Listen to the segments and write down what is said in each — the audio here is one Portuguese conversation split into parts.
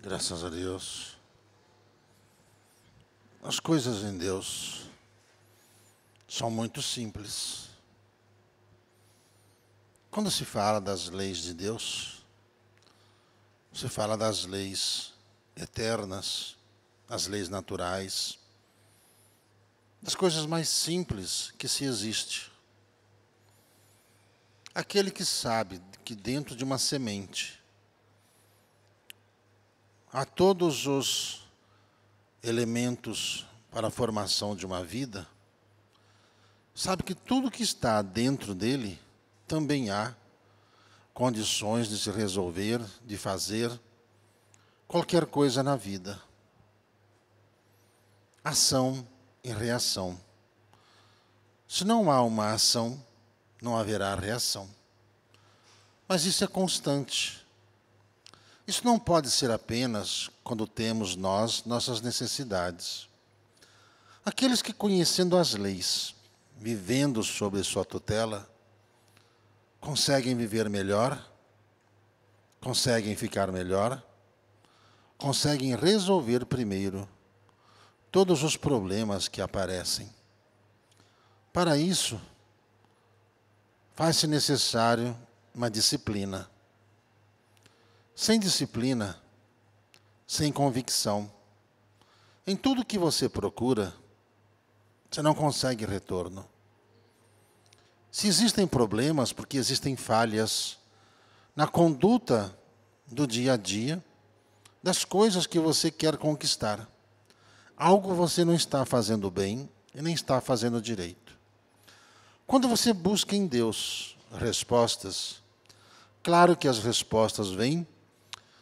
Graças a Deus. As coisas em Deus são muito simples. Quando se fala das leis de Deus, se fala das leis eternas, as leis naturais, das coisas mais simples que se existe. Aquele que sabe que dentro de uma semente a todos os elementos para a formação de uma vida, sabe que tudo que está dentro dele também há condições de se resolver, de fazer qualquer coisa na vida. Ação e reação. Se não há uma ação, não haverá reação. Mas isso é constante. Isso não pode ser apenas quando temos nós nossas necessidades. Aqueles que, conhecendo as leis, vivendo sob sua tutela, conseguem viver melhor, conseguem ficar melhor, conseguem resolver primeiro todos os problemas que aparecem. Para isso, faz-se necessário uma disciplina sem disciplina, sem convicção, em tudo que você procura, você não consegue retorno. Se existem problemas, porque existem falhas na conduta do dia a dia, das coisas que você quer conquistar. Algo você não está fazendo bem e nem está fazendo direito. Quando você busca em Deus respostas, claro que as respostas vêm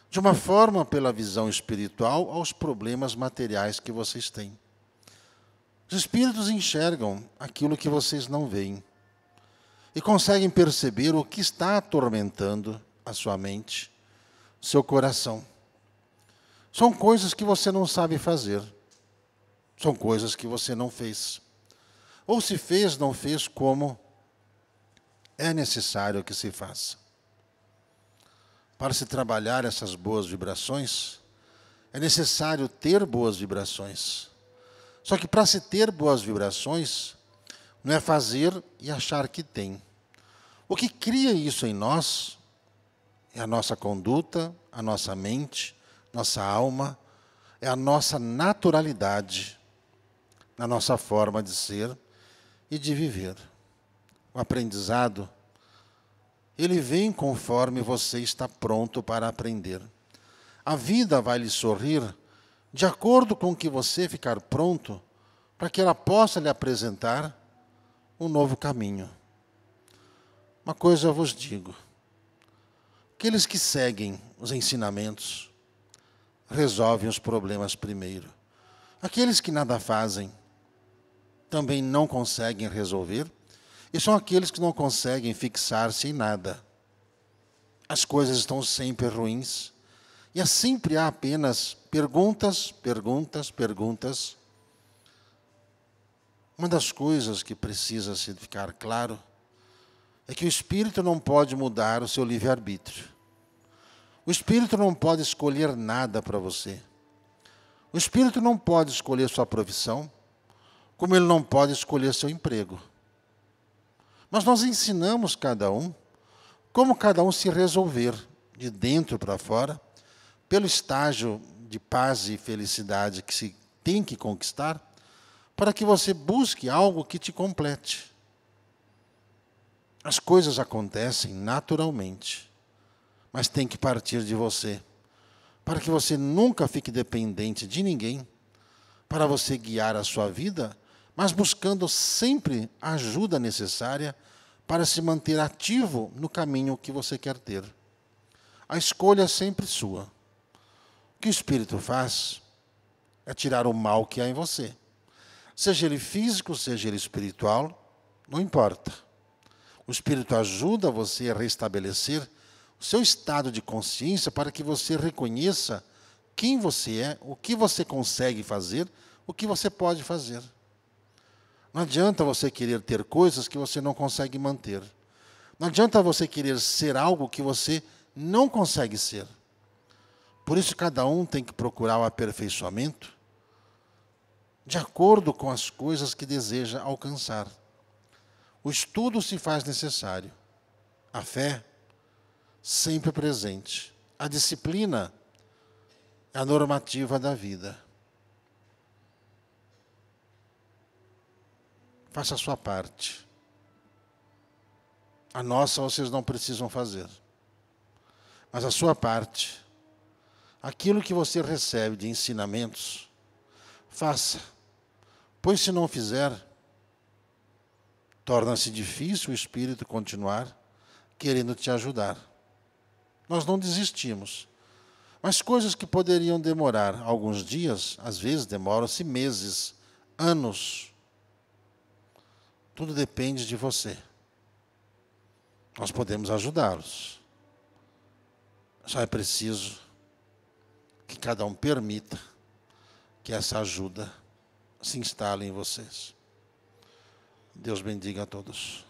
de uma forma pela visão espiritual, aos problemas materiais que vocês têm. Os espíritos enxergam aquilo que vocês não veem e conseguem perceber o que está atormentando a sua mente, seu coração. São coisas que você não sabe fazer, são coisas que você não fez. Ou se fez, não fez como é necessário que se faça. Para se trabalhar essas boas vibrações, é necessário ter boas vibrações. Só que para se ter boas vibrações, não é fazer e achar que tem. O que cria isso em nós é a nossa conduta, a nossa mente, nossa alma, é a nossa naturalidade, a nossa forma de ser e de viver. O aprendizado ele vem conforme você está pronto para aprender. A vida vai lhe sorrir de acordo com que você ficar pronto para que ela possa lhe apresentar um novo caminho. Uma coisa eu vos digo: aqueles que seguem os ensinamentos resolvem os problemas primeiro. Aqueles que nada fazem também não conseguem resolver e são aqueles que não conseguem fixar-se em nada. As coisas estão sempre ruins. E sempre há apenas perguntas, perguntas, perguntas. Uma das coisas que precisa se ficar claro é que o espírito não pode mudar o seu livre-arbítrio. O espírito não pode escolher nada para você. O espírito não pode escolher sua profissão, como ele não pode escolher seu emprego. Mas nós ensinamos cada um como cada um se resolver de dentro para fora, pelo estágio de paz e felicidade que se tem que conquistar, para que você busque algo que te complete. As coisas acontecem naturalmente, mas tem que partir de você, para que você nunca fique dependente de ninguém, para você guiar a sua vida mas buscando sempre a ajuda necessária para se manter ativo no caminho que você quer ter. A escolha é sempre sua. O que o Espírito faz é tirar o mal que há em você. Seja ele físico, seja ele espiritual, não importa. O Espírito ajuda você a restabelecer o seu estado de consciência para que você reconheça quem você é, o que você consegue fazer, o que você pode fazer. Não adianta você querer ter coisas que você não consegue manter. Não adianta você querer ser algo que você não consegue ser. Por isso, cada um tem que procurar o aperfeiçoamento de acordo com as coisas que deseja alcançar. O estudo se faz necessário. A fé sempre presente. A disciplina é a normativa da vida. Faça a sua parte. A nossa vocês não precisam fazer. Mas a sua parte, aquilo que você recebe de ensinamentos, faça. Pois se não fizer, torna-se difícil o espírito continuar querendo te ajudar. Nós não desistimos. Mas coisas que poderiam demorar alguns dias, às vezes demoram-se meses, anos. Tudo depende de você. Nós podemos ajudá-los. Só é preciso que cada um permita que essa ajuda se instale em vocês. Deus bendiga a todos.